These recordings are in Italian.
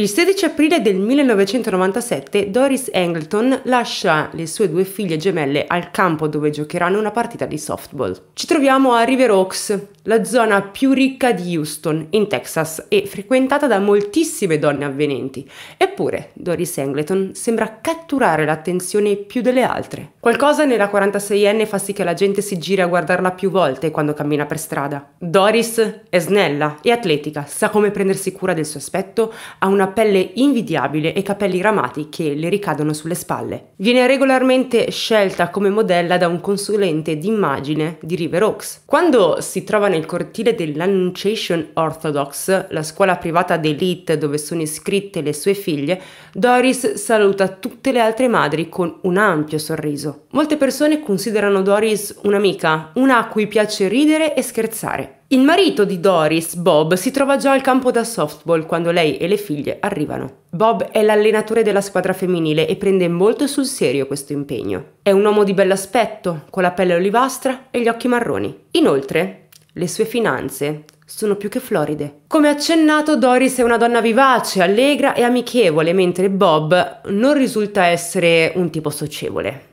Il 16 aprile del 1997 Doris Angleton lascia le sue due figlie gemelle al campo dove giocheranno una partita di softball. Ci troviamo a River Oaks, la zona più ricca di Houston, in Texas, e frequentata da moltissime donne avvenenti. Eppure Doris Angleton sembra catturare l'attenzione più delle altre. Qualcosa nella 46enne fa sì che la gente si giri a guardarla più volte quando cammina per strada. Doris è snella e atletica, sa come prendersi cura del suo aspetto, ha una pelle invidiabile e capelli ramati che le ricadono sulle spalle. Viene regolarmente scelta come modella da un consulente d'immagine di River Oaks. Quando si trova nel cortile dell'Annunciation Orthodox, la scuola privata d'elite dove sono iscritte le sue figlie, Doris saluta tutte le altre madri con un ampio sorriso. Molte persone considerano Doris un'amica, una a cui piace ridere e scherzare. Il marito di Doris, Bob, si trova già al campo da softball quando lei e le figlie arrivano. Bob è l'allenatore della squadra femminile e prende molto sul serio questo impegno. È un uomo di bell'aspetto, con la pelle olivastra e gli occhi marroni. Inoltre, le sue finanze sono più che floride. Come accennato, Doris è una donna vivace, allegra e amichevole, mentre Bob non risulta essere un tipo socievole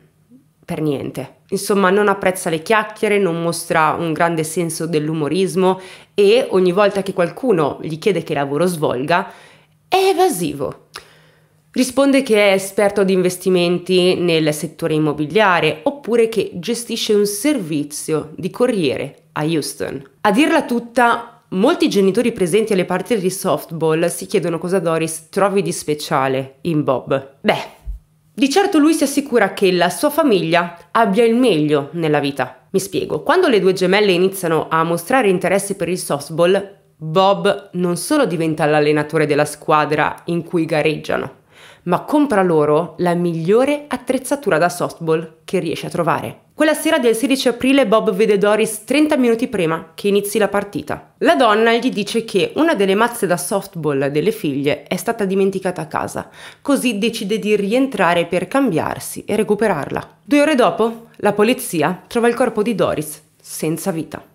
per niente. Insomma, non apprezza le chiacchiere, non mostra un grande senso dell'umorismo e ogni volta che qualcuno gli chiede che lavoro svolga, è evasivo. Risponde che è esperto di investimenti nel settore immobiliare oppure che gestisce un servizio di corriere a Houston. A dirla tutta, molti genitori presenti alle partite di softball si chiedono cosa Doris trovi di speciale in Bob. Beh, di certo lui si assicura che la sua famiglia abbia il meglio nella vita. Mi spiego, quando le due gemelle iniziano a mostrare interesse per il softball, Bob non solo diventa l'allenatore della squadra in cui gareggiano, ma compra loro la migliore attrezzatura da softball che riesce a trovare. Quella sera del 16 aprile Bob vede Doris 30 minuti prima che inizi la partita. La donna gli dice che una delle mazze da softball delle figlie è stata dimenticata a casa, così decide di rientrare per cambiarsi e recuperarla. Due ore dopo, la polizia trova il corpo di Doris, senza vita.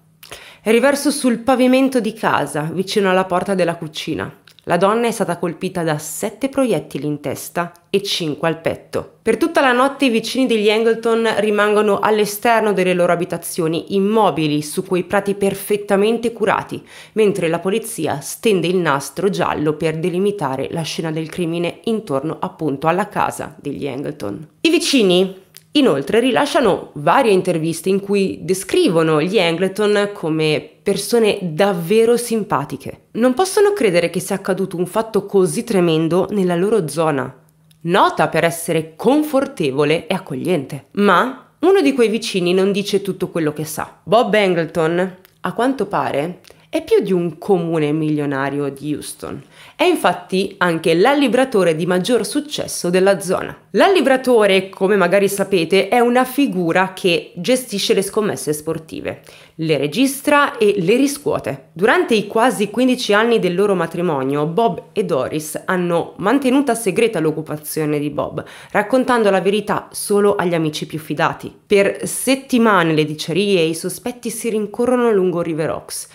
È riverso sul pavimento di casa, vicino alla porta della cucina. La donna è stata colpita da sette proiettili in testa e cinque al petto. Per tutta la notte i vicini degli Angleton rimangono all'esterno delle loro abitazioni, immobili su quei prati perfettamente curati, mentre la polizia stende il nastro giallo per delimitare la scena del crimine intorno appunto alla casa degli Angleton. I vicini Inoltre rilasciano varie interviste in cui descrivono gli Angleton come persone davvero simpatiche. Non possono credere che sia accaduto un fatto così tremendo nella loro zona, nota per essere confortevole e accogliente. Ma uno di quei vicini non dice tutto quello che sa. Bob Angleton, a quanto pare, è più di un comune milionario di Houston. È infatti anche l'allibratore di maggior successo della zona. L'allibratore, come magari sapete, è una figura che gestisce le scommesse sportive le registra e le riscuote. Durante i quasi 15 anni del loro matrimonio, Bob e Doris hanno mantenuta segreta l'occupazione di Bob, raccontando la verità solo agli amici più fidati. Per settimane le dicerie e i sospetti si rincorrono lungo River Oaks.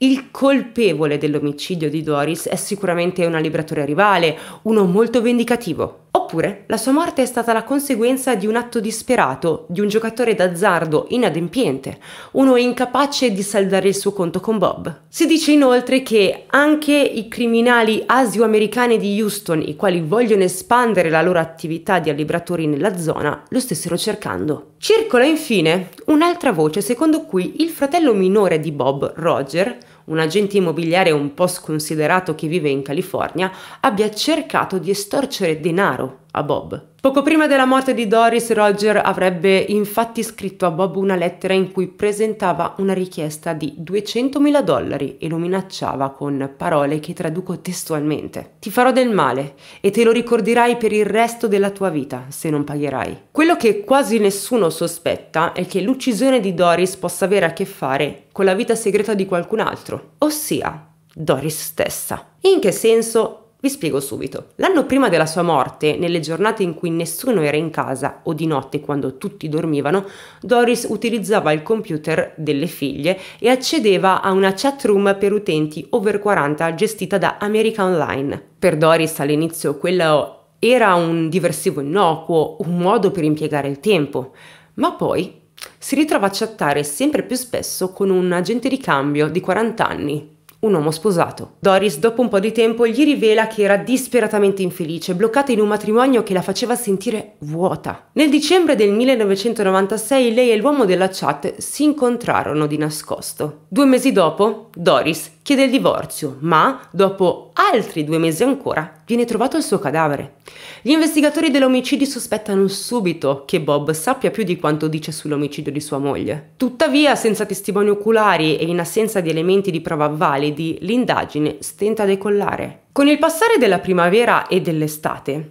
Il colpevole dell'omicidio di Doris è sicuramente una liberatore rivale, uno molto vendicativo, Oppure la sua morte è stata la conseguenza di un atto disperato di un giocatore d'azzardo inadempiente, uno incapace di saldare il suo conto con Bob. Si dice inoltre che anche i criminali asio-americani di Houston, i quali vogliono espandere la loro attività di allibratori nella zona, lo stessero cercando. Circola infine un'altra voce secondo cui il fratello minore di Bob, Roger, un agente immobiliare un po' sconsiderato che vive in California, abbia cercato di estorcere denaro a Bob. Poco prima della morte di Doris, Roger avrebbe infatti scritto a Bob una lettera in cui presentava una richiesta di 200.000 dollari e lo minacciava con parole che traduco testualmente. Ti farò del male e te lo ricorderai per il resto della tua vita se non pagherai. Quello che quasi nessuno sospetta è che l'uccisione di Doris possa avere a che fare con la vita segreta di qualcun altro, ossia Doris stessa. In che senso vi spiego subito. L'anno prima della sua morte, nelle giornate in cui nessuno era in casa o di notte quando tutti dormivano, Doris utilizzava il computer delle figlie e accedeva a una chat room per utenti over 40 gestita da America Online. Per Doris all'inizio quello era un diversivo innocuo, un modo per impiegare il tempo, ma poi si ritrova a chattare sempre più spesso con un agente di cambio di 40 anni, un uomo sposato. Doris, dopo un po' di tempo, gli rivela che era disperatamente infelice, bloccata in un matrimonio che la faceva sentire vuota. Nel dicembre del 1996 lei e l'uomo della chat si incontrarono di nascosto. Due mesi dopo, Doris chiede il divorzio, ma dopo altri due mesi ancora viene trovato il suo cadavere. Gli investigatori dell'omicidio sospettano subito che Bob sappia più di quanto dice sull'omicidio di sua moglie. Tuttavia, senza testimoni oculari e in assenza di elementi di prova validi, l'indagine stenta a decollare. Con il passare della primavera e dell'estate,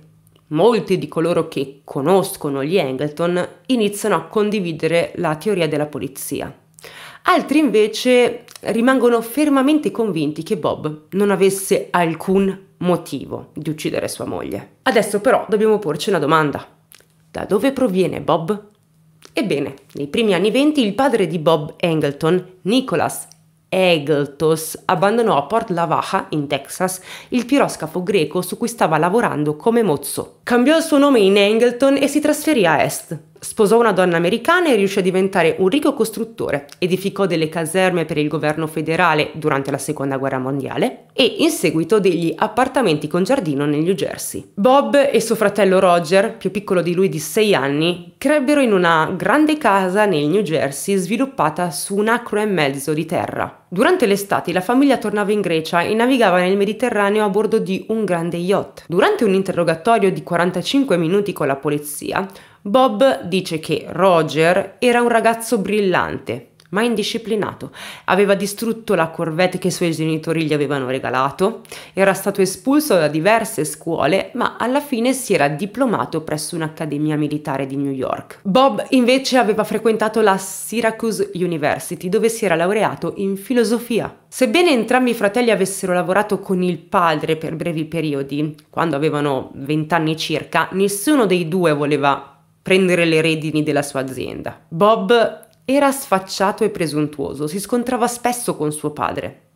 molti di coloro che conoscono gli Angleton iniziano a condividere la teoria della polizia. Altri invece rimangono fermamente convinti che Bob non avesse alcun motivo di uccidere sua moglie. Adesso però dobbiamo porci una domanda. Da dove proviene Bob? Ebbene, nei primi anni 20 il padre di Bob Angleton, Nicholas Egeltos abbandonò a Port Lavaca, in Texas, il piroscafo greco su cui stava lavorando come mozzo. Cambiò il suo nome in Angleton e si trasferì a est, Sposò una donna americana e riuscì a diventare un ricco costruttore, edificò delle caserme per il governo federale durante la seconda guerra mondiale e in seguito degli appartamenti con giardino nel New Jersey. Bob e suo fratello Roger, più piccolo di lui di 6 anni, crebbero in una grande casa nel New Jersey sviluppata su un acro e mezzo di terra. Durante l'estate la famiglia tornava in Grecia e navigava nel Mediterraneo a bordo di un grande yacht. Durante un interrogatorio di 45 minuti con la polizia, Bob dice che Roger era un ragazzo brillante, ma indisciplinato. Aveva distrutto la Corvette che i suoi genitori gli avevano regalato, era stato espulso da diverse scuole, ma alla fine si era diplomato presso un'accademia militare di New York. Bob invece aveva frequentato la Syracuse University, dove si era laureato in filosofia. Sebbene entrambi i fratelli avessero lavorato con il padre per brevi periodi, quando avevano vent'anni circa, nessuno dei due voleva prendere le redini della sua azienda. Bob era sfacciato e presuntuoso, si scontrava spesso con suo padre,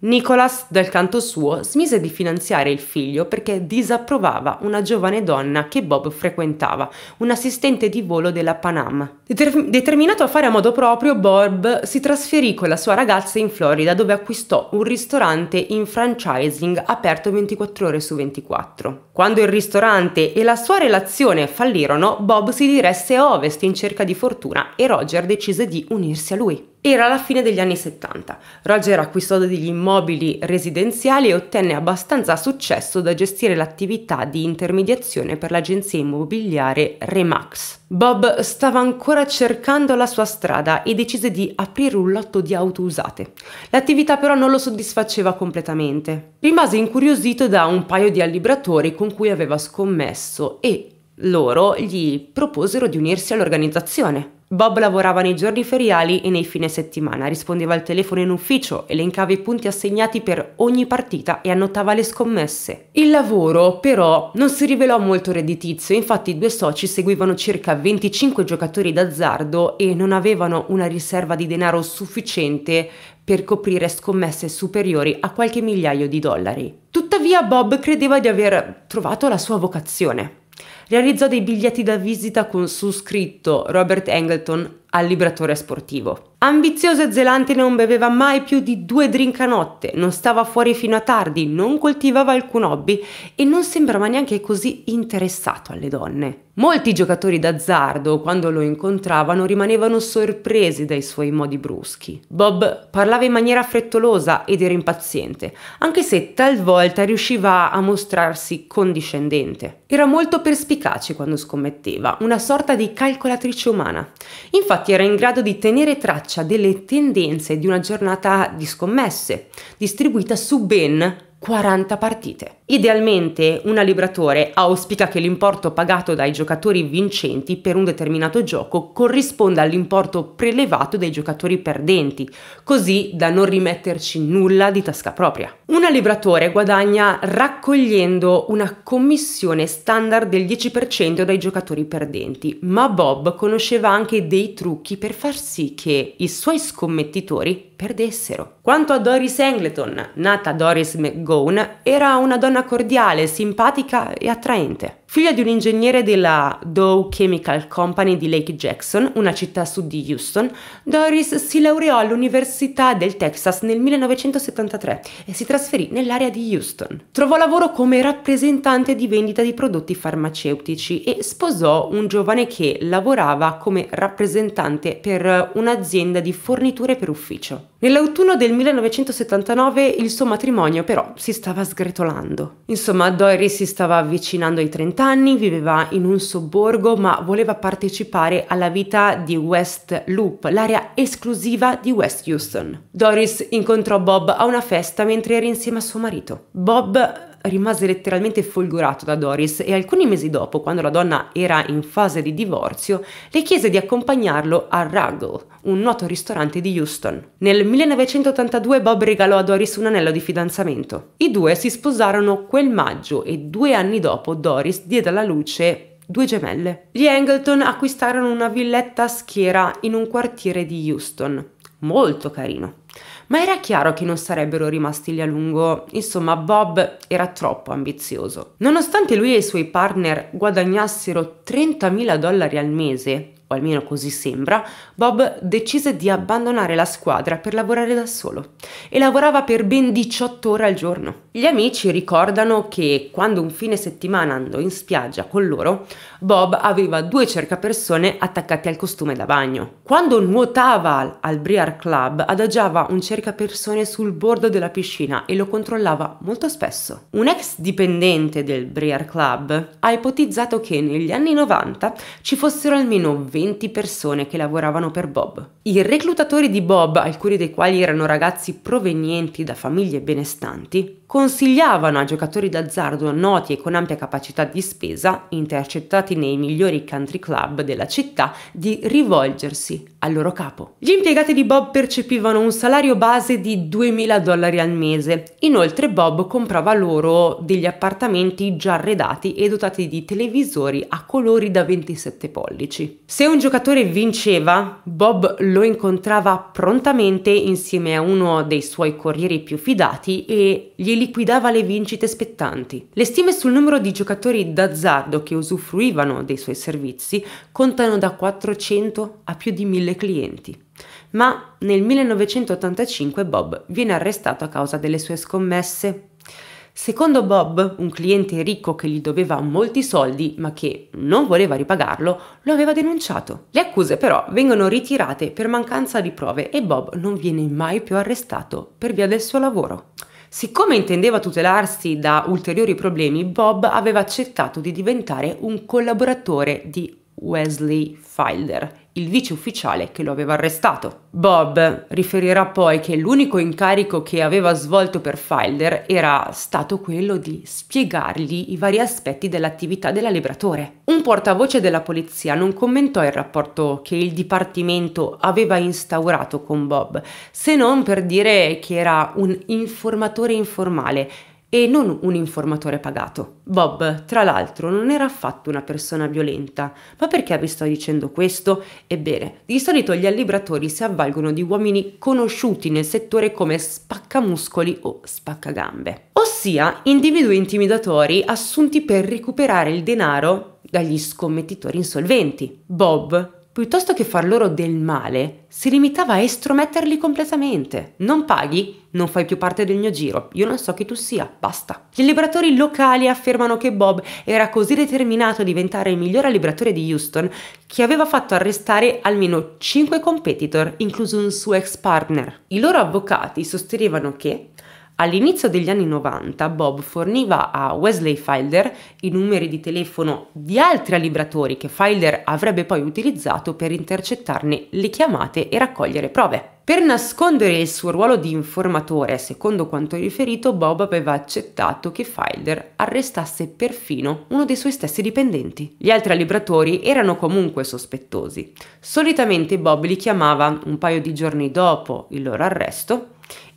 Nicholas, dal canto suo, smise di finanziare il figlio perché disapprovava una giovane donna che Bob frequentava, un assistente di volo della Panama. Deter determinato a fare a modo proprio, Bob si trasferì con la sua ragazza in Florida dove acquistò un ristorante in franchising aperto 24 ore su 24. Quando il ristorante e la sua relazione fallirono, Bob si diresse a ovest in cerca di fortuna e Roger decise di unirsi a lui. Era la fine degli anni 70. Roger acquistò degli immobili residenziali e ottenne abbastanza successo da gestire l'attività di intermediazione per l'agenzia immobiliare Remax. Bob stava ancora cercando la sua strada e decise di aprire un lotto di auto usate. L'attività però non lo soddisfaceva completamente. Rimase incuriosito da un paio di allibratori con cui aveva scommesso e loro gli proposero di unirsi all'organizzazione. Bob lavorava nei giorni feriali e nei fine settimana, rispondeva al telefono in ufficio, elencava i punti assegnati per ogni partita e annotava le scommesse. Il lavoro, però, non si rivelò molto redditizio, infatti i due soci seguivano circa 25 giocatori d'azzardo e non avevano una riserva di denaro sufficiente per coprire scommesse superiori a qualche migliaio di dollari. Tuttavia Bob credeva di aver trovato la sua vocazione realizzò dei biglietti da visita con su scritto Robert Angleton al libratore sportivo. Ambizioso e zelante non beveva mai più di due drink a notte, non stava fuori fino a tardi, non coltivava alcun hobby e non sembrava neanche così interessato alle donne. Molti giocatori d'azzardo, quando lo incontravano, rimanevano sorpresi dai suoi modi bruschi. Bob parlava in maniera frettolosa ed era impaziente, anche se talvolta riusciva a mostrarsi condiscendente. Era molto perspicace quando scommetteva, una sorta di calcolatrice umana. Infatti Giochi era in grado di tenere traccia delle tendenze di una giornata di scommesse, distribuita su ben 40 partite. Idealmente un libratore auspica che l'importo pagato dai giocatori vincenti per un determinato gioco corrisponda all'importo prelevato dai giocatori perdenti, così da non rimetterci nulla di tasca propria. Un libratore guadagna raccogliendo una commissione standard del 10% dai giocatori perdenti, ma Bob conosceva anche dei trucchi per far sì che i suoi scommettitori perdessero. Quanto a Doris Angleton, nata Doris McGowan, era una donna cordiale, simpatica e attraente. Figlia di un ingegnere della Dow Chemical Company di Lake Jackson, una città sud di Houston, Doris si laureò all'Università del Texas nel 1973 e si trasferì nell'area di Houston. Trovò lavoro come rappresentante di vendita di prodotti farmaceutici e sposò un giovane che lavorava come rappresentante per un'azienda di forniture per ufficio. Nell'autunno del 1979 il suo matrimonio però si stava sgretolando. Insomma, Doris si stava avvicinando ai 30 48 anni, viveva in un sobborgo ma voleva partecipare alla vita di West Loop, l'area esclusiva di West Houston. Doris incontrò Bob a una festa mentre era insieme a suo marito. Bob rimase letteralmente folgorato da Doris e alcuni mesi dopo, quando la donna era in fase di divorzio, le chiese di accompagnarlo a Ruggle, un noto ristorante di Houston. Nel 1982 Bob regalò a Doris un anello di fidanzamento. I due si sposarono quel maggio e due anni dopo Doris diede alla luce due gemelle. Gli Angleton acquistarono una villetta a schiera in un quartiere di Houston. Molto carino. Ma era chiaro che non sarebbero rimasti lì a lungo, insomma Bob era troppo ambizioso. Nonostante lui e i suoi partner guadagnassero 30.000 dollari al mese, o almeno così sembra, Bob decise di abbandonare la squadra per lavorare da solo e lavorava per ben 18 ore al giorno. Gli amici ricordano che quando un fine settimana andò in spiaggia con loro, Bob aveva due cercapersone attaccati al costume da bagno. Quando nuotava al Briar Club, adagiava un cercapersone sul bordo della piscina e lo controllava molto spesso. Un ex dipendente del Briar Club ha ipotizzato che negli anni 90 ci fossero almeno 20 20 persone che lavoravano per Bob. I reclutatori di Bob, alcuni dei quali erano ragazzi provenienti da famiglie benestanti, consigliavano a giocatori d'azzardo noti e con ampia capacità di spesa, intercettati nei migliori country club della città, di rivolgersi al loro capo. Gli impiegati di Bob percepivano un salario base di 2.000 dollari al mese. Inoltre Bob comprava loro degli appartamenti già arredati e dotati di televisori a colori da 27 pollici. Se un giocatore vinceva, Bob lo incontrava prontamente insieme a uno dei suoi corrieri più fidati e gli liquidava le vincite spettanti. Le stime sul numero di giocatori d'azzardo che usufruivano dei suoi servizi contano da 400 a più di 1000 clienti. Ma nel 1985 Bob viene arrestato a causa delle sue scommesse Secondo Bob, un cliente ricco che gli doveva molti soldi ma che non voleva ripagarlo, lo aveva denunciato. Le accuse però vengono ritirate per mancanza di prove e Bob non viene mai più arrestato per via del suo lavoro. Siccome intendeva tutelarsi da ulteriori problemi, Bob aveva accettato di diventare un collaboratore di Wesley Filder, il vice ufficiale che lo aveva arrestato. Bob riferirà poi che l'unico incarico che aveva svolto per Filder era stato quello di spiegargli i vari aspetti dell'attività della dell'alibratore. Un portavoce della polizia non commentò il rapporto che il dipartimento aveva instaurato con Bob, se non per dire che era un informatore informale e non un informatore pagato. Bob, tra l'altro, non era affatto una persona violenta. Ma perché vi sto dicendo questo? Ebbene, di solito gli allibratori si avvalgono di uomini conosciuti nel settore come spaccamuscoli o spaccagambe, ossia individui intimidatori assunti per recuperare il denaro dagli scommettitori insolventi. Bob piuttosto che far loro del male, si limitava a estrometterli completamente. Non paghi? Non fai più parte del mio giro. Io non so chi tu sia, basta. Gli liberatori locali affermano che Bob era così determinato a diventare il migliore liberatore di Houston che aveva fatto arrestare almeno 5 competitor, incluso un suo ex partner. I loro avvocati sostenevano che All'inizio degli anni 90 Bob forniva a Wesley Filder i numeri di telefono di altri alibratori che Filder avrebbe poi utilizzato per intercettarne le chiamate e raccogliere prove. Per nascondere il suo ruolo di informatore, secondo quanto riferito, Bob aveva accettato che Filder arrestasse perfino uno dei suoi stessi dipendenti. Gli altri alibratori erano comunque sospettosi. Solitamente Bob li chiamava un paio di giorni dopo il loro arresto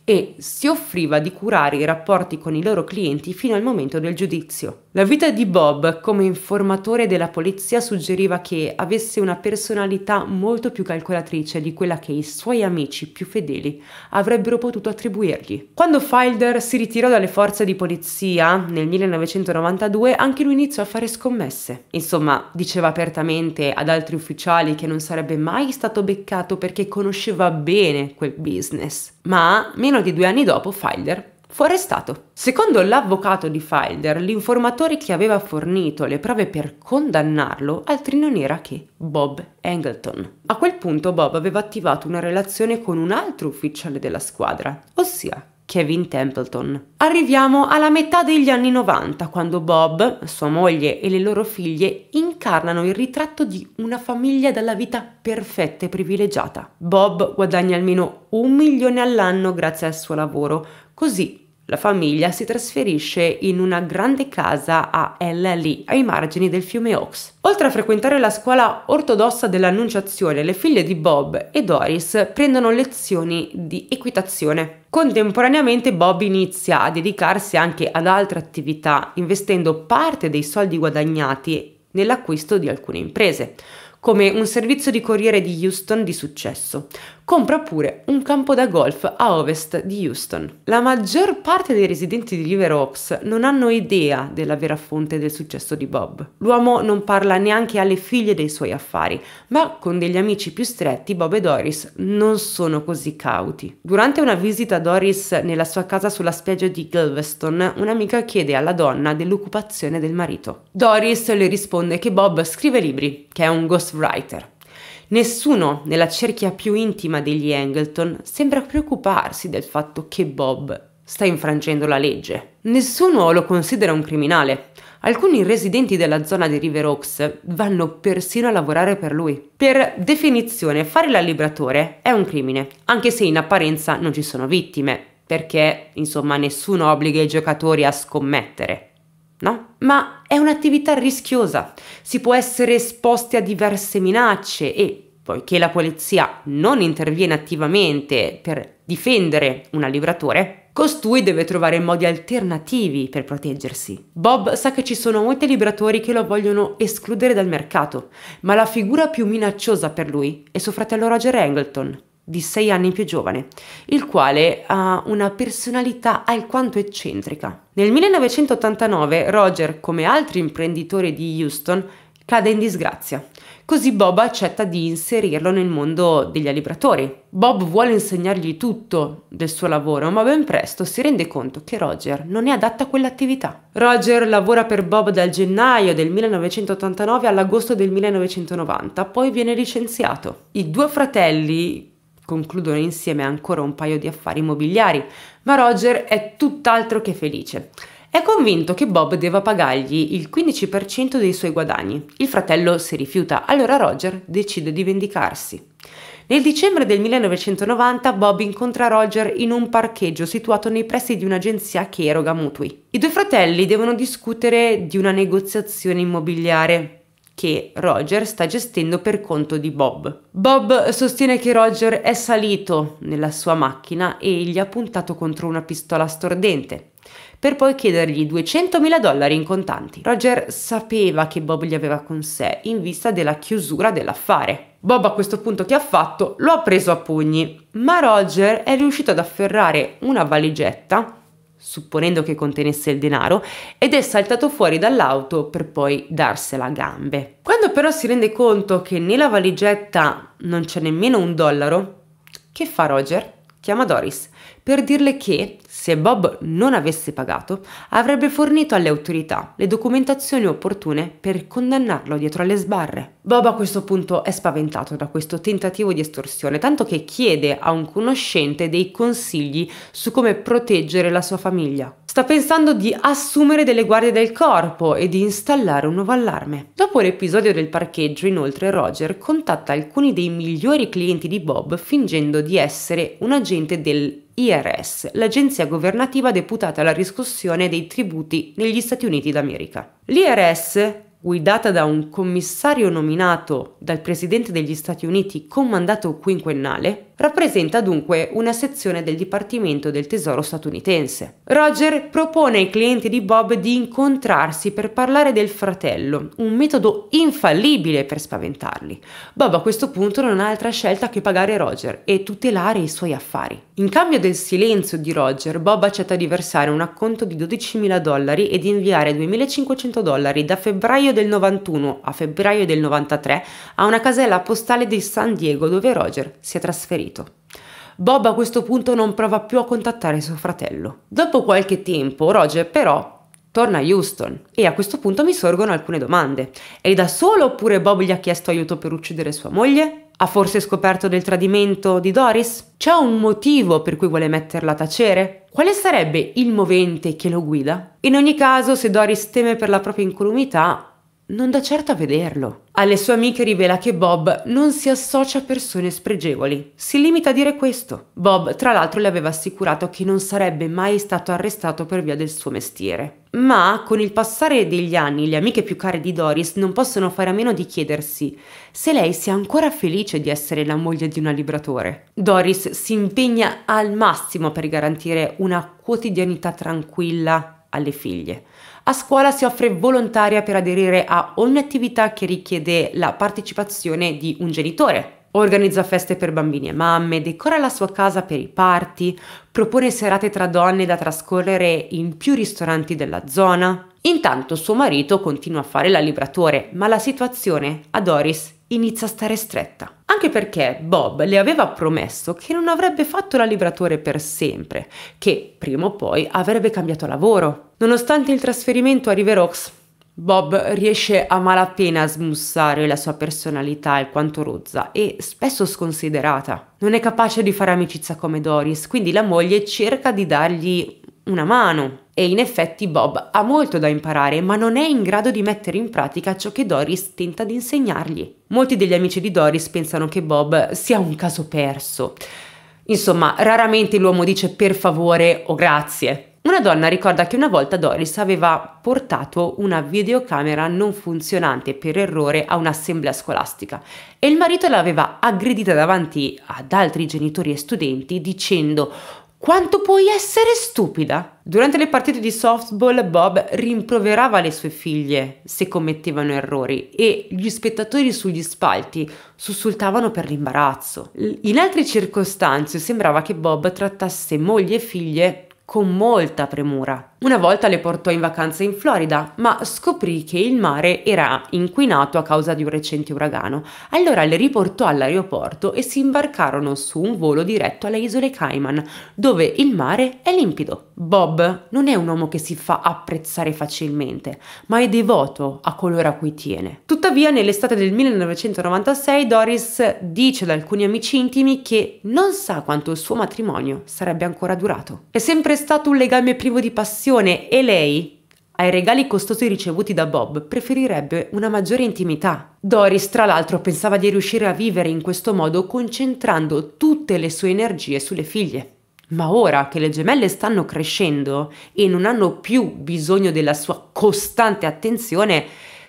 e si offriva di curare i rapporti con i loro clienti fino al momento del giudizio. La vita di Bob come informatore della polizia suggeriva che avesse una personalità molto più calcolatrice di quella che i suoi amici più fedeli avrebbero potuto attribuirgli. Quando Filder si ritirò dalle forze di polizia nel 1992, anche lui iniziò a fare scommesse. Insomma, diceva apertamente ad altri ufficiali che non sarebbe mai stato beccato perché conosceva bene quel business ma meno di due anni dopo Filder fu arrestato. Secondo l'avvocato di Filder, l'informatore che aveva fornito le prove per condannarlo altri non era che Bob Angleton. A quel punto Bob aveva attivato una relazione con un altro ufficiale della squadra, ossia Kevin Templeton. Arriviamo alla metà degli anni 90, quando Bob, sua moglie e le loro figlie incarnano il ritratto di una famiglia dalla vita perfetta e privilegiata. Bob guadagna almeno un milione all'anno grazie al suo lavoro, così la famiglia si trasferisce in una grande casa a El Li, ai margini del fiume Ox. Oltre a frequentare la scuola ortodossa dell'Annunciazione, le figlie di Bob e Doris prendono lezioni di equitazione. Contemporaneamente Bob inizia a dedicarsi anche ad altre attività, investendo parte dei soldi guadagnati nell'acquisto di alcune imprese, come un servizio di corriere di Houston di successo, compra pure un campo da golf a ovest di Houston. La maggior parte dei residenti di River Oaks non hanno idea della vera fonte del successo di Bob. L'uomo non parla neanche alle figlie dei suoi affari, ma con degli amici più stretti Bob e Doris non sono così cauti. Durante una visita a Doris nella sua casa sulla spiaggia di Galveston, un'amica chiede alla donna dell'occupazione del marito. Doris le risponde che Bob scrive libri, che è un ghostwriter. Nessuno nella cerchia più intima degli Angleton sembra preoccuparsi del fatto che Bob sta infrangendo la legge. Nessuno lo considera un criminale. Alcuni residenti della zona di River Oaks vanno persino a lavorare per lui. Per definizione, fare la liberatore è un crimine, anche se in apparenza non ci sono vittime, perché insomma nessuno obbliga i giocatori a scommettere no? Ma è un'attività rischiosa, si può essere esposti a diverse minacce e poiché la polizia non interviene attivamente per difendere un libratore, costui deve trovare modi alternativi per proteggersi. Bob sa che ci sono molti libratori che lo vogliono escludere dal mercato, ma la figura più minacciosa per lui è suo fratello Roger Angleton, di sei anni più giovane, il quale ha una personalità alquanto eccentrica. Nel 1989 Roger, come altri imprenditori di Houston, cade in disgrazia. Così Bob accetta di inserirlo nel mondo degli alibratori. Bob vuole insegnargli tutto del suo lavoro, ma ben presto si rende conto che Roger non è adatto a quell'attività. Roger lavora per Bob dal gennaio del 1989 all'agosto del 1990, poi viene licenziato. I due fratelli concludono insieme ancora un paio di affari immobiliari, ma Roger è tutt'altro che felice. È convinto che Bob debba pagargli il 15% dei suoi guadagni. Il fratello si rifiuta, allora Roger decide di vendicarsi. Nel dicembre del 1990 Bob incontra Roger in un parcheggio situato nei pressi di un'agenzia che eroga mutui. I due fratelli devono discutere di una negoziazione immobiliare, che Roger sta gestendo per conto di Bob. Bob sostiene che Roger è salito nella sua macchina e gli ha puntato contro una pistola stordente, per poi chiedergli 200.000 dollari in contanti. Roger sapeva che Bob li aveva con sé in vista della chiusura dell'affare. Bob a questo punto che ha fatto? Lo ha preso a pugni, ma Roger è riuscito ad afferrare una valigetta supponendo che contenesse il denaro, ed è saltato fuori dall'auto per poi darsela a gambe. Quando però si rende conto che nella valigetta non c'è nemmeno un dollaro, che fa Roger? Chiama Doris per dirle che se Bob non avesse pagato, avrebbe fornito alle autorità le documentazioni opportune per condannarlo dietro alle sbarre. Bob a questo punto è spaventato da questo tentativo di estorsione, tanto che chiede a un conoscente dei consigli su come proteggere la sua famiglia. Sta pensando di assumere delle guardie del corpo e di installare un nuovo allarme. Dopo l'episodio del parcheggio, inoltre, Roger contatta alcuni dei migliori clienti di Bob fingendo di essere un agente del IRS, l'agenzia governativa deputata alla riscossione dei tributi negli Stati Uniti d'America. L'IRS, guidata da un commissario nominato dal Presidente degli Stati Uniti con mandato quinquennale, Rappresenta dunque una sezione del Dipartimento del Tesoro statunitense. Roger propone ai clienti di Bob di incontrarsi per parlare del fratello, un metodo infallibile per spaventarli. Bob a questo punto non ha altra scelta che pagare Roger e tutelare i suoi affari. In cambio del silenzio di Roger, Bob accetta di versare un acconto di 12.000 dollari e di inviare 2.500 dollari da febbraio del 91 a febbraio del 93 a una casella postale di San Diego dove Roger si è trasferito marito. Bob a questo punto non prova più a contattare suo fratello. Dopo qualche tempo Roger però torna a Houston e a questo punto mi sorgono alcune domande. È da solo oppure Bob gli ha chiesto aiuto per uccidere sua moglie? Ha forse scoperto del tradimento di Doris? C'è un motivo per cui vuole metterla a tacere? Quale sarebbe il movente che lo guida? In ogni caso, se Doris teme per la propria incolumità, non da certo a vederlo. Alle sue amiche rivela che Bob non si associa a persone spregevoli. Si limita a dire questo. Bob, tra l'altro, le aveva assicurato che non sarebbe mai stato arrestato per via del suo mestiere. Ma con il passare degli anni, le amiche più care di Doris non possono fare a meno di chiedersi se lei sia ancora felice di essere la moglie di un liberatore. Doris si impegna al massimo per garantire una quotidianità tranquilla alle figlie. A scuola si offre volontaria per aderire a ogni attività che richiede la partecipazione di un genitore. Organizza feste per bambini e mamme, decora la sua casa per i party, propone serate tra donne da trascorrere in più ristoranti della zona. Intanto suo marito continua a fare la libratore, ma la situazione a Doris inizia a stare stretta. Anche perché Bob le aveva promesso che non avrebbe fatto la libratore per sempre, che prima o poi avrebbe cambiato lavoro. Nonostante il trasferimento a River Riverox, Bob riesce a malapena a smussare la sua personalità alquanto rozza e spesso sconsiderata. Non è capace di fare amicizia come Doris, quindi la moglie cerca di dargli una mano, e in effetti Bob ha molto da imparare, ma non è in grado di mettere in pratica ciò che Doris tenta di insegnargli. Molti degli amici di Doris pensano che Bob sia un caso perso. Insomma, raramente l'uomo dice per favore o grazie. Una donna ricorda che una volta Doris aveva portato una videocamera non funzionante per errore a un'assemblea scolastica e il marito l'aveva aggredita davanti ad altri genitori e studenti dicendo quanto puoi essere stupida? Durante le partite di softball Bob rimproverava le sue figlie se commettevano errori e gli spettatori sugli spalti sussultavano per l'imbarazzo. In altre circostanze sembrava che Bob trattasse moglie e figlie con molta premura una volta le portò in vacanza in Florida, ma scoprì che il mare era inquinato a causa di un recente uragano. Allora le riportò all'aeroporto e si imbarcarono su un volo diretto alle isole Cayman, dove il mare è limpido. Bob non è un uomo che si fa apprezzare facilmente, ma è devoto a coloro a cui tiene. Tuttavia, nell'estate del 1996 Doris dice ad alcuni amici intimi che non sa quanto il suo matrimonio sarebbe ancora durato. È sempre stato un legame privo di passione relazione e lei ai regali costosi ricevuti da Bob preferirebbe una maggiore intimità. Doris, tra l'altro, pensava di riuscire a vivere in questo modo concentrando tutte le sue energie sulle figlie. Ma ora che le gemelle stanno crescendo e non hanno più bisogno della sua costante attenzione,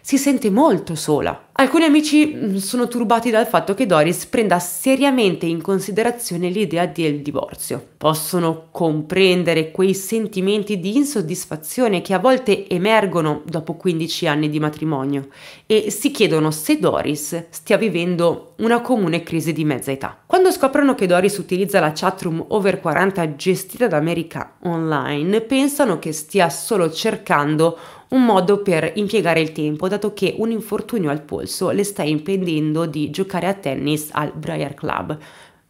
si sente molto sola. Alcuni amici mm, sono turbati dal fatto che Doris prenda seriamente in considerazione l'idea del divorzio. Possono comprendere quei sentimenti di insoddisfazione che a volte emergono dopo 15 anni di matrimonio e si chiedono se Doris stia vivendo una comune crisi di mezza età. Quando scoprono che Doris utilizza la chatroom over 40 gestita da America Online, pensano che stia solo cercando un modo per impiegare il tempo, dato che un infortunio al polso le sta impedendo di giocare a tennis al Briar Club,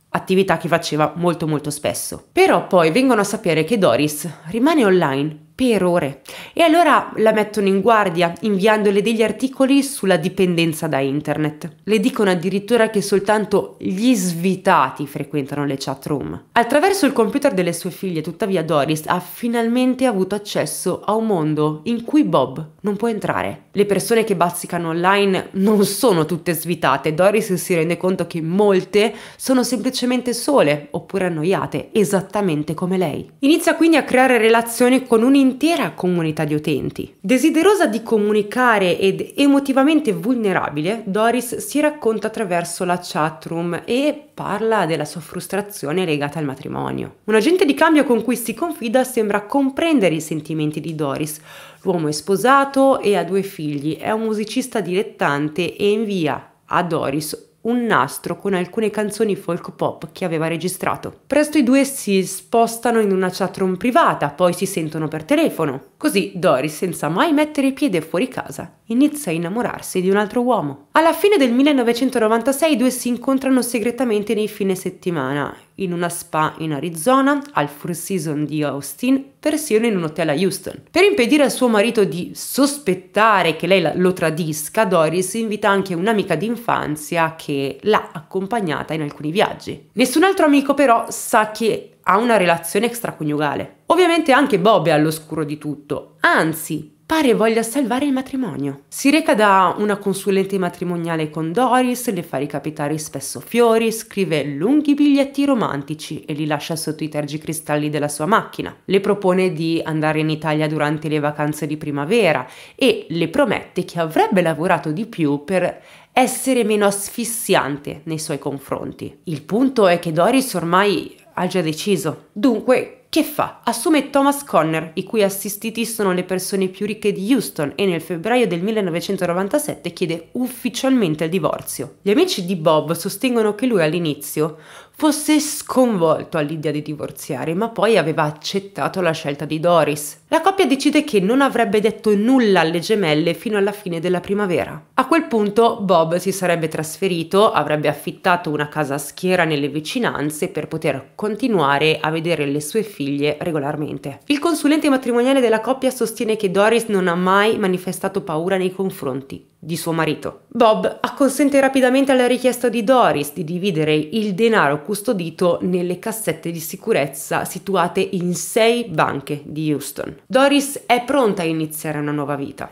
attività che faceva molto molto spesso. Però poi vengono a sapere che Doris rimane online per ore. E allora la mettono in guardia inviandole degli articoli sulla dipendenza da internet. Le dicono addirittura che soltanto gli svitati frequentano le chat room. Attraverso il computer delle sue figlie, tuttavia, Doris ha finalmente avuto accesso a un mondo in cui Bob non può entrare. Le persone che bazzicano online non sono tutte svitate. Doris si rende conto che molte sono semplicemente sole oppure annoiate, esattamente come lei. Inizia quindi a creare relazioni con un un'intera comunità di utenti. Desiderosa di comunicare ed emotivamente vulnerabile, Doris si racconta attraverso la chat room e parla della sua frustrazione legata al matrimonio. Un agente di cambio con cui si confida sembra comprendere i sentimenti di Doris. L'uomo è sposato e ha due figli, è un musicista dilettante e invia a Doris un nastro con alcune canzoni folk pop che aveva registrato. Presto i due si spostano in una chatroom privata, poi si sentono per telefono. Così Dory, senza mai mettere piede fuori casa, inizia a innamorarsi di un altro uomo. Alla fine del 1996 i due si incontrano segretamente nei fine settimana in una spa in Arizona, al Four Seasons di Austin, persino in un hotel a Houston. Per impedire a suo marito di sospettare che lei lo tradisca, Doris invita anche un'amica d'infanzia che l'ha accompagnata in alcuni viaggi. Nessun altro amico però sa che ha una relazione extraconiugale. Ovviamente anche Bob è all'oscuro di tutto, anzi pare voglia salvare il matrimonio. Si reca da una consulente matrimoniale con Doris, le fa ricapitare spesso fiori, scrive lunghi biglietti romantici e li lascia sotto i tergicristalli della sua macchina. Le propone di andare in Italia durante le vacanze di primavera e le promette che avrebbe lavorato di più per essere meno asfissiante nei suoi confronti. Il punto è che Doris ormai ha già deciso. Dunque, che fa? Assume Thomas Conner, i cui assistiti sono le persone più ricche di Houston, e nel febbraio del 1997 chiede ufficialmente il divorzio. Gli amici di Bob sostengono che lui all'inizio fosse sconvolto all'idea di divorziare, ma poi aveva accettato la scelta di Doris. La coppia decide che non avrebbe detto nulla alle gemelle fino alla fine della primavera. A quel punto Bob si sarebbe trasferito, avrebbe affittato una casa a schiera nelle vicinanze per poter continuare a vedere le sue figlie regolarmente. Il consulente matrimoniale della coppia sostiene che Doris non ha mai manifestato paura nei confronti di suo marito. Bob acconsente rapidamente alla richiesta di Doris di dividere il denaro custodito nelle cassette di sicurezza situate in sei banche di Houston. Doris è pronta a iniziare una nuova vita.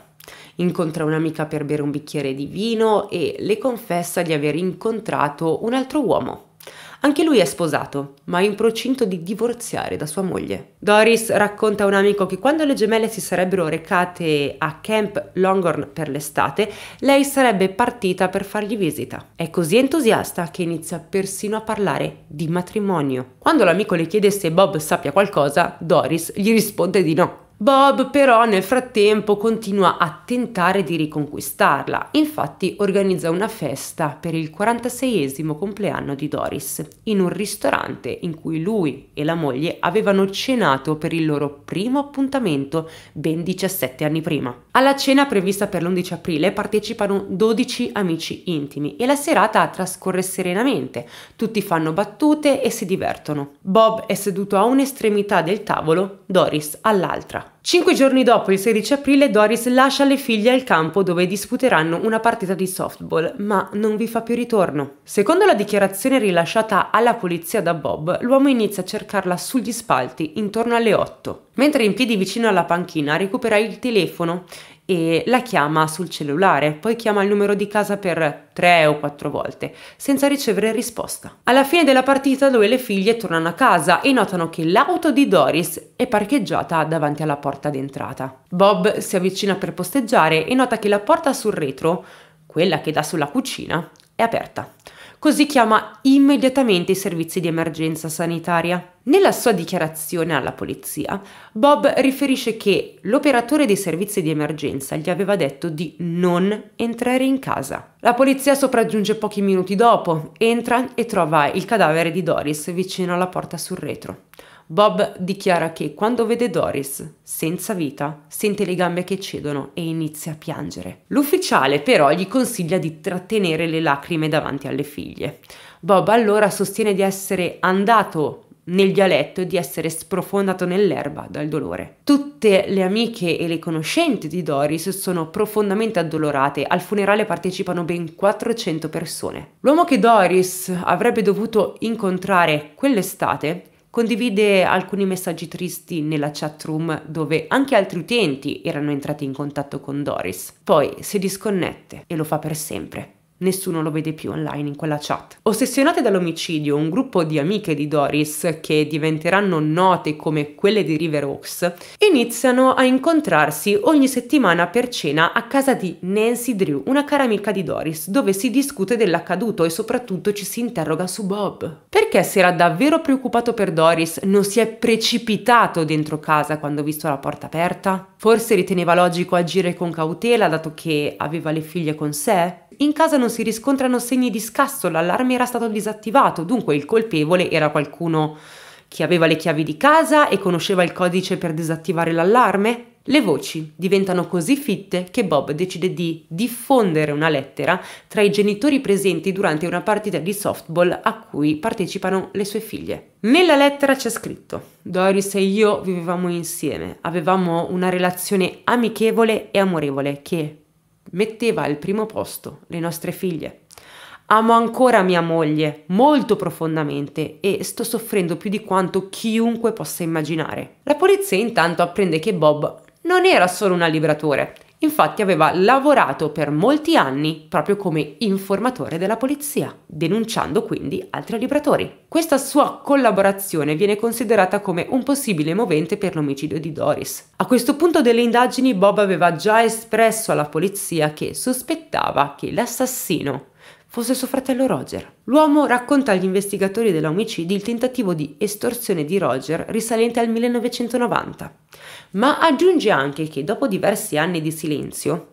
Incontra un'amica per bere un bicchiere di vino e le confessa di aver incontrato un altro uomo anche lui è sposato, ma è in procinto di divorziare da sua moglie. Doris racconta a un amico che quando le gemelle si sarebbero recate a Camp Longhorn per l'estate, lei sarebbe partita per fargli visita. È così entusiasta che inizia persino a parlare di matrimonio. Quando l'amico le chiede se Bob sappia qualcosa, Doris gli risponde di no. Bob però nel frattempo continua a tentare di riconquistarla, infatti organizza una festa per il 46esimo compleanno di Doris, in un ristorante in cui lui e la moglie avevano cenato per il loro primo appuntamento ben 17 anni prima. Alla cena prevista per l'11 aprile partecipano 12 amici intimi e la serata trascorre serenamente, tutti fanno battute e si divertono. Bob è seduto a un'estremità del tavolo, Doris all'altra. Cinque giorni dopo, il 16 aprile, Doris lascia le figlie al campo dove disputeranno una partita di softball, ma non vi fa più ritorno. Secondo la dichiarazione rilasciata alla polizia da Bob, l'uomo inizia a cercarla sugli spalti intorno alle 8. Mentre in piedi vicino alla panchina recupera il telefono e la chiama sul cellulare, poi chiama il numero di casa per tre o quattro volte, senza ricevere risposta. Alla fine della partita lui e le figlie tornano a casa e notano che l'auto di Doris è parcheggiata davanti alla porta d'entrata. Bob si avvicina per posteggiare e nota che la porta sul retro, quella che dà sulla cucina, è aperta così chiama immediatamente i servizi di emergenza sanitaria. Nella sua dichiarazione alla polizia, Bob riferisce che l'operatore dei servizi di emergenza gli aveva detto di non entrare in casa. La polizia sopraggiunge pochi minuti dopo, entra e trova il cadavere di Doris vicino alla porta sul retro. Bob dichiara che quando vede Doris, senza vita, sente le gambe che cedono e inizia a piangere. L'ufficiale però gli consiglia di trattenere le lacrime davanti alle figlie. Bob allora sostiene di essere andato nel dialetto e di essere sprofondato nell'erba dal dolore. Tutte le amiche e le conoscenti di Doris sono profondamente addolorate, al funerale partecipano ben 400 persone. L'uomo che Doris avrebbe dovuto incontrare quell'estate Condivide alcuni messaggi tristi nella chat room dove anche altri utenti erano entrati in contatto con Doris. Poi si disconnette e lo fa per sempre nessuno lo vede più online in quella chat. Ossessionate dall'omicidio, un gruppo di amiche di Doris, che diventeranno note come quelle di River Oaks, iniziano a incontrarsi ogni settimana per cena a casa di Nancy Drew, una cara amica di Doris, dove si discute dell'accaduto e soprattutto ci si interroga su Bob. Perché si era davvero preoccupato per Doris, non si è precipitato dentro casa quando ha visto la porta aperta? Forse riteneva logico agire con cautela dato che aveva le figlie con sé? In casa non si riscontrano segni di scasso, l'allarme era stato disattivato, dunque il colpevole era qualcuno che aveva le chiavi di casa e conosceva il codice per disattivare l'allarme? Le voci diventano così fitte che Bob decide di diffondere una lettera tra i genitori presenti durante una partita di softball a cui partecipano le sue figlie. Nella lettera c'è scritto: Doris e io vivevamo insieme, avevamo una relazione amichevole e amorevole che metteva al primo posto le nostre figlie. Amo ancora mia moglie molto profondamente e sto soffrendo più di quanto chiunque possa immaginare. La polizia intanto apprende che Bob non era solo un allibratore, Infatti aveva lavorato per molti anni proprio come informatore della polizia, denunciando quindi altri liberatori. Questa sua collaborazione viene considerata come un possibile movente per l'omicidio di Doris. A questo punto delle indagini Bob aveva già espresso alla polizia che sospettava che l'assassino fosse suo fratello Roger. L'uomo racconta agli investigatori dell'omicidio il tentativo di estorsione di Roger risalente al 1990, ma aggiunge anche che dopo diversi anni di silenzio,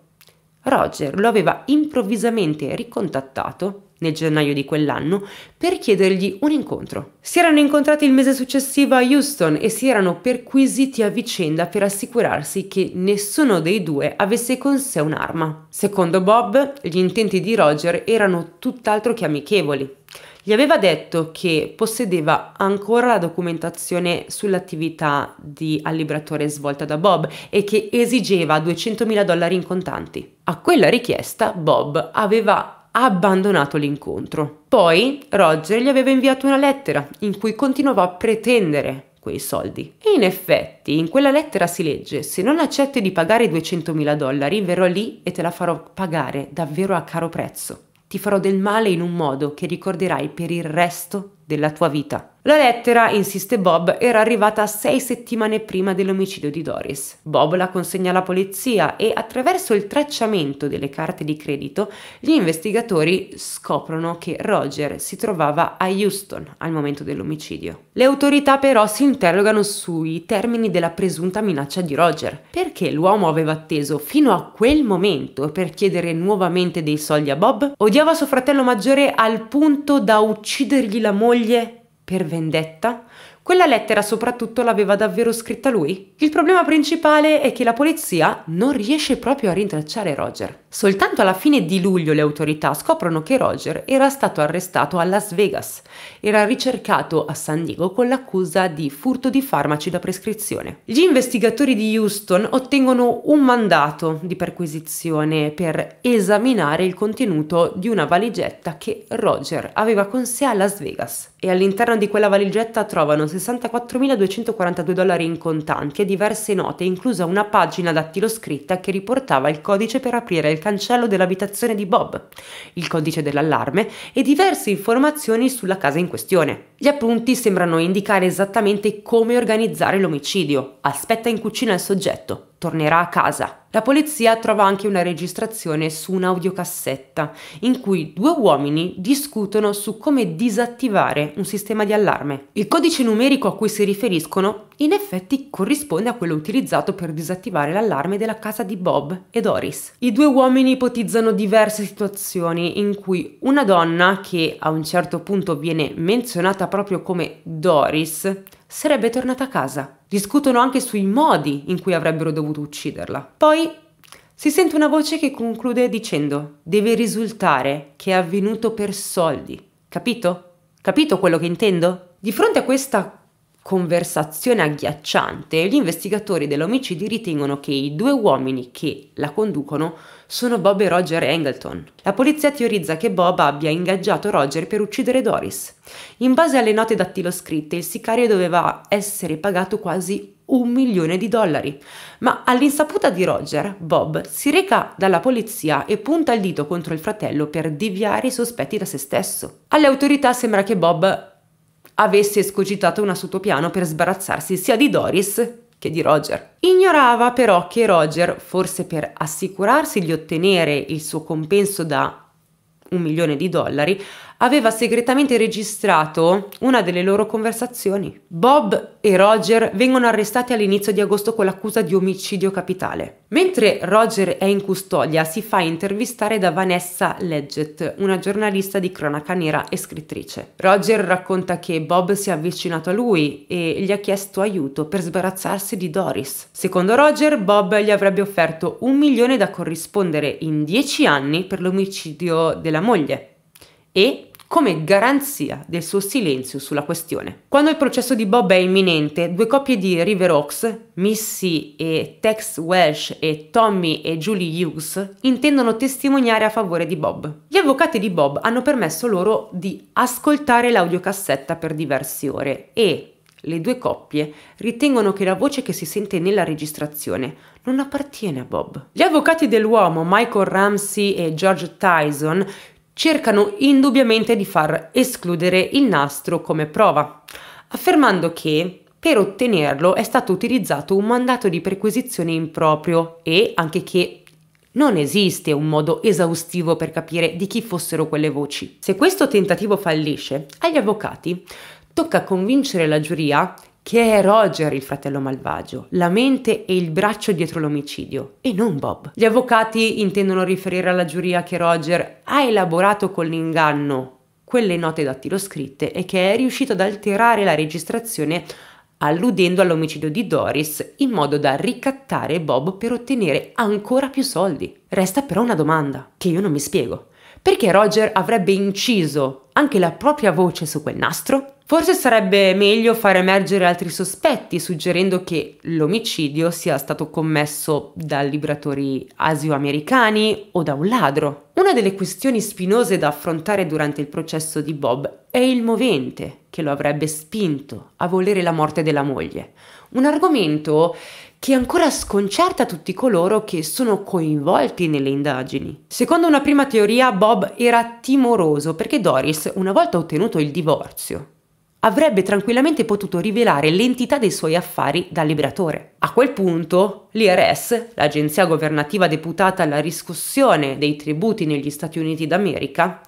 Roger lo aveva improvvisamente ricontattato nel gennaio di quell'anno, per chiedergli un incontro. Si erano incontrati il mese successivo a Houston e si erano perquisiti a vicenda per assicurarsi che nessuno dei due avesse con sé un'arma. Secondo Bob, gli intenti di Roger erano tutt'altro che amichevoli. Gli aveva detto che possedeva ancora la documentazione sull'attività di allibratore svolta da Bob e che esigeva 200.000 dollari in contanti. A quella richiesta Bob aveva ha abbandonato l'incontro. Poi Roger gli aveva inviato una lettera in cui continuava a pretendere quei soldi. E in effetti in quella lettera si legge se non accetti di pagare 200.000 dollari verrò lì e te la farò pagare davvero a caro prezzo. Ti farò del male in un modo che ricorderai per il resto della tua vita. La lettera, insiste Bob, era arrivata sei settimane prima dell'omicidio di Doris. Bob la consegna alla polizia e attraverso il tracciamento delle carte di credito gli investigatori scoprono che Roger si trovava a Houston al momento dell'omicidio. Le autorità però si interrogano sui termini della presunta minaccia di Roger, perché l'uomo aveva atteso fino a quel momento per chiedere nuovamente dei soldi a Bob, odiava suo fratello maggiore al punto da uccidergli la moglie per vendetta? Quella lettera soprattutto l'aveva davvero scritta lui? Il problema principale è che la polizia non riesce proprio a rintracciare Roger. Soltanto alla fine di luglio le autorità scoprono che Roger era stato arrestato a Las Vegas. Era ricercato a San Diego con l'accusa di furto di farmaci da prescrizione. Gli investigatori di Houston ottengono un mandato di perquisizione per esaminare il contenuto di una valigetta che Roger aveva con sé a Las Vegas e all'interno di quella valigetta trovano 64.242 dollari in contanti e diverse note, inclusa una pagina scritta che riportava il codice per aprire il cancello dell'abitazione di Bob, il codice dell'allarme e diverse informazioni sulla casa in questione. Gli appunti sembrano indicare esattamente come organizzare l'omicidio. Aspetta in cucina il soggetto, tornerà a casa. La polizia trova anche una registrazione su un'audiocassetta in cui due uomini discutono su come disattivare un sistema di allarme. Il codice numerico a cui si riferiscono in effetti corrisponde a quello utilizzato per disattivare l'allarme della casa di Bob e Doris. I due uomini ipotizzano diverse situazioni in cui una donna che a un certo punto viene menzionata proprio come Doris sarebbe tornata a casa. Discutono anche sui modi in cui avrebbero dovuto ucciderla. Poi si sente una voce che conclude dicendo deve risultare che è avvenuto per soldi. Capito? Capito quello che intendo? Di fronte a questa conversazione agghiacciante, gli investigatori dell'omicidio ritengono che i due uomini che la conducono sono Bob e Roger Angleton. La polizia teorizza che Bob abbia ingaggiato Roger per uccidere Doris. In base alle note scritte, il sicario doveva essere pagato quasi un milione di dollari. Ma all'insaputa di Roger, Bob si reca dalla polizia e punta il dito contro il fratello per deviare i sospetti da se stesso. Alle autorità sembra che Bob avesse escogitato un sottopiano per sbarazzarsi sia di Doris che di Roger. Ignorava però che Roger, forse per assicurarsi di ottenere il suo compenso da un milione di dollari, aveva segretamente registrato una delle loro conversazioni. Bob e Roger vengono arrestati all'inizio di agosto con l'accusa di omicidio capitale. Mentre Roger è in custodia, si fa intervistare da Vanessa Leggett, una giornalista di cronaca nera e scrittrice. Roger racconta che Bob si è avvicinato a lui e gli ha chiesto aiuto per sbarazzarsi di Doris. Secondo Roger, Bob gli avrebbe offerto un milione da corrispondere in dieci anni per l'omicidio della moglie e come garanzia del suo silenzio sulla questione. Quando il processo di Bob è imminente, due coppie di River Oaks, Missy e Tex Welsh e Tommy e Julie Hughes, intendono testimoniare a favore di Bob. Gli avvocati di Bob hanno permesso loro di ascoltare l'audiocassetta per diverse ore e le due coppie ritengono che la voce che si sente nella registrazione non appartiene a Bob. Gli avvocati dell'uomo Michael Ramsey e George Tyson cercano indubbiamente di far escludere il nastro come prova, affermando che per ottenerlo è stato utilizzato un mandato di perquisizione improprio e anche che non esiste un modo esaustivo per capire di chi fossero quelle voci. Se questo tentativo fallisce, agli avvocati tocca convincere la giuria che è Roger il fratello malvagio, la mente e il braccio dietro l'omicidio, e non Bob. Gli avvocati intendono riferire alla giuria che Roger ha elaborato con l'inganno quelle note dattiloscritte e che è riuscito ad alterare la registrazione alludendo all'omicidio di Doris in modo da ricattare Bob per ottenere ancora più soldi. Resta però una domanda che io non mi spiego. Perché Roger avrebbe inciso anche la propria voce su quel nastro? Forse sarebbe meglio far emergere altri sospetti, suggerendo che l'omicidio sia stato commesso da liberatori asio-americani o da un ladro. Una delle questioni spinose da affrontare durante il processo di Bob è il movente che lo avrebbe spinto a volere la morte della moglie. Un argomento che ancora sconcerta tutti coloro che sono coinvolti nelle indagini. Secondo una prima teoria, Bob era timoroso perché Doris, una volta ottenuto il divorzio, avrebbe tranquillamente potuto rivelare l'entità dei suoi affari dal liberatore. A quel punto l'IRS, l'agenzia governativa deputata alla riscossione dei tributi negli Stati Uniti d'America,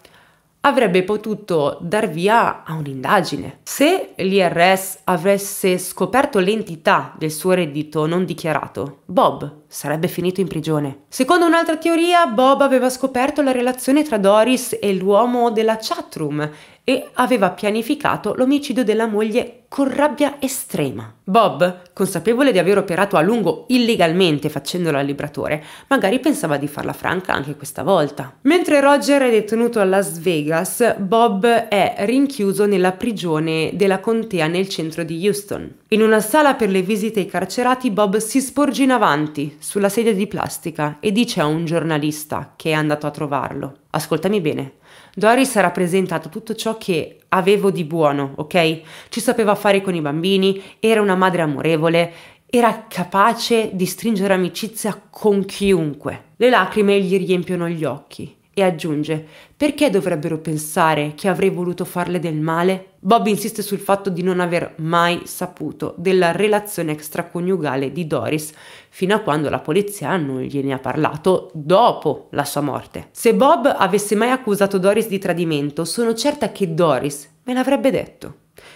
avrebbe potuto dar via a un'indagine. Se l'IRS avesse scoperto l'entità del suo reddito non dichiarato, Bob sarebbe finito in prigione. Secondo un'altra teoria, Bob aveva scoperto la relazione tra Doris e l'uomo della chatroom e aveva pianificato l'omicidio della moglie con rabbia estrema. Bob, consapevole di aver operato a lungo illegalmente facendola al libratore, magari pensava di farla franca anche questa volta. Mentre Roger è detenuto a Las Vegas, Bob è rinchiuso nella prigione della contea nel centro di Houston. In una sala per le visite ai carcerati, Bob si sporge in avanti sulla sedia di plastica e dice a un giornalista che è andato a trovarlo: Ascoltami bene, Doris ha rappresentato tutto ciò che avevo di buono, ok? Ci sapeva fare con i bambini, era una madre amorevole, era capace di stringere amicizia con chiunque. Le lacrime gli riempiono gli occhi e aggiunge, perché dovrebbero pensare che avrei voluto farle del male? Bob insiste sul fatto di non aver mai saputo della relazione extraconiugale di Doris, fino a quando la polizia non gliene ha parlato dopo la sua morte. Se Bob avesse mai accusato Doris di tradimento, sono certa che Doris me l'avrebbe detto.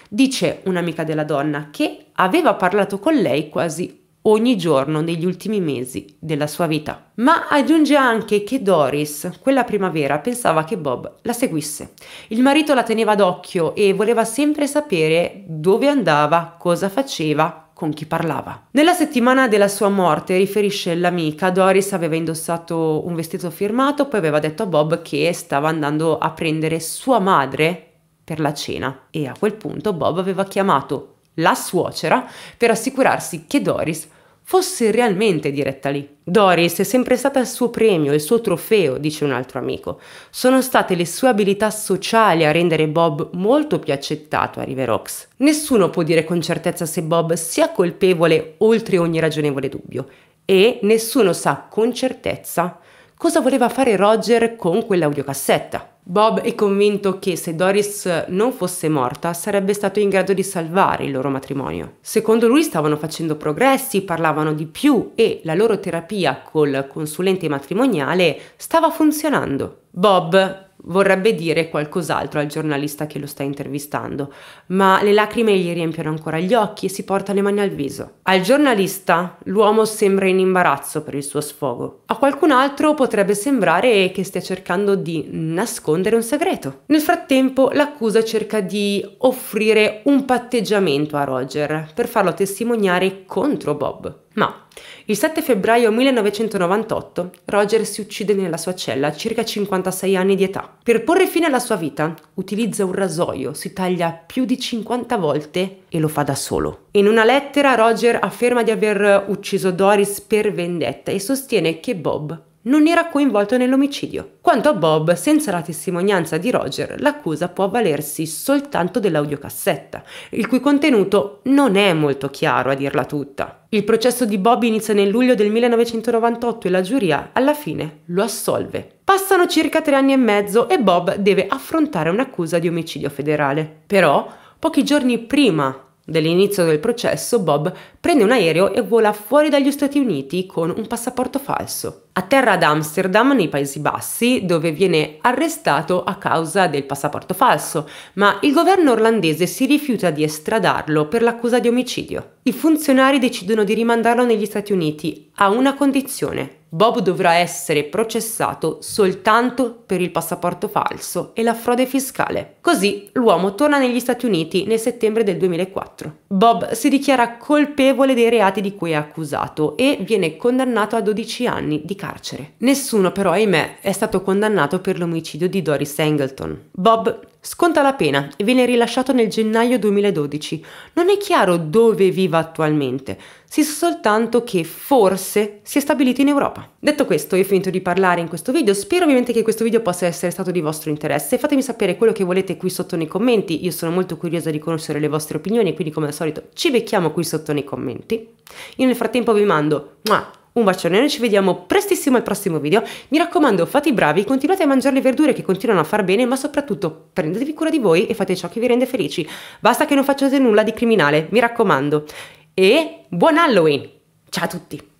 Dice un'amica della donna che aveva parlato con lei quasi ogni giorno negli ultimi mesi della sua vita. Ma aggiunge anche che Doris, quella primavera, pensava che Bob la seguisse. Il marito la teneva d'occhio e voleva sempre sapere dove andava, cosa faceva, con chi parlava. Nella settimana della sua morte, riferisce l'amica, Doris aveva indossato un vestito firmato, poi aveva detto a Bob che stava andando a prendere sua madre per la cena e a quel punto Bob aveva chiamato la suocera per assicurarsi che Doris fosse realmente diretta lì. Doris è sempre stata il suo premio, il suo trofeo, dice un altro amico. Sono state le sue abilità sociali a rendere Bob molto più accettato a River Riverox. Nessuno può dire con certezza se Bob sia colpevole oltre ogni ragionevole dubbio e nessuno sa con certezza cosa voleva fare Roger con quell'audiocassetta. Bob è convinto che se Doris non fosse morta sarebbe stato in grado di salvare il loro matrimonio. Secondo lui stavano facendo progressi, parlavano di più e la loro terapia col consulente matrimoniale stava funzionando. Bob vorrebbe dire qualcos'altro al giornalista che lo sta intervistando, ma le lacrime gli riempiono ancora gli occhi e si porta le mani al viso. Al giornalista l'uomo sembra in imbarazzo per il suo sfogo, a qualcun altro potrebbe sembrare che stia cercando di nascondere un segreto. Nel frattempo l'accusa cerca di offrire un patteggiamento a Roger per farlo testimoniare contro Bob. Ma il 7 febbraio 1998 Roger si uccide nella sua cella a circa 56 anni di età. Per porre fine alla sua vita utilizza un rasoio, si taglia più di 50 volte e lo fa da solo. In una lettera Roger afferma di aver ucciso Doris per vendetta e sostiene che Bob non era coinvolto nell'omicidio. Quanto a Bob, senza la testimonianza di Roger, l'accusa può avvalersi soltanto dell'audiocassetta, il cui contenuto non è molto chiaro a dirla tutta. Il processo di Bob inizia nel luglio del 1998 e la giuria alla fine lo assolve. Passano circa tre anni e mezzo e Bob deve affrontare un'accusa di omicidio federale. Però, pochi giorni prima Dall'inizio del processo Bob prende un aereo e vola fuori dagli Stati Uniti con un passaporto falso. Atterra ad Amsterdam nei Paesi Bassi dove viene arrestato a causa del passaporto falso, ma il governo orlandese si rifiuta di estradarlo per l'accusa di omicidio. I funzionari decidono di rimandarlo negli Stati Uniti a una condizione, Bob dovrà essere processato soltanto per il passaporto falso e la frode fiscale. Così l'uomo torna negli Stati Uniti nel settembre del 2004. Bob si dichiara colpevole dei reati di cui è accusato e viene condannato a 12 anni di carcere. Nessuno però, ahimè, è stato condannato per l'omicidio di Doris Angleton. Bob Sconta la pena e viene rilasciato nel gennaio 2012. Non è chiaro dove viva attualmente, si sa soltanto che forse si è stabilito in Europa. Detto questo, io ho finito di parlare in questo video, spero ovviamente che questo video possa essere stato di vostro interesse, fatemi sapere quello che volete qui sotto nei commenti, io sono molto curiosa di conoscere le vostre opinioni, quindi come al solito ci becchiamo qui sotto nei commenti. Io nel frattempo vi mando... Mua! Un bacione, noi ci vediamo prestissimo al prossimo video. Mi raccomando, fate i bravi, continuate a mangiare le verdure che continuano a far bene, ma soprattutto prendetevi cura di voi e fate ciò che vi rende felici. Basta che non facciate nulla di criminale, mi raccomando. E buon Halloween! Ciao a tutti!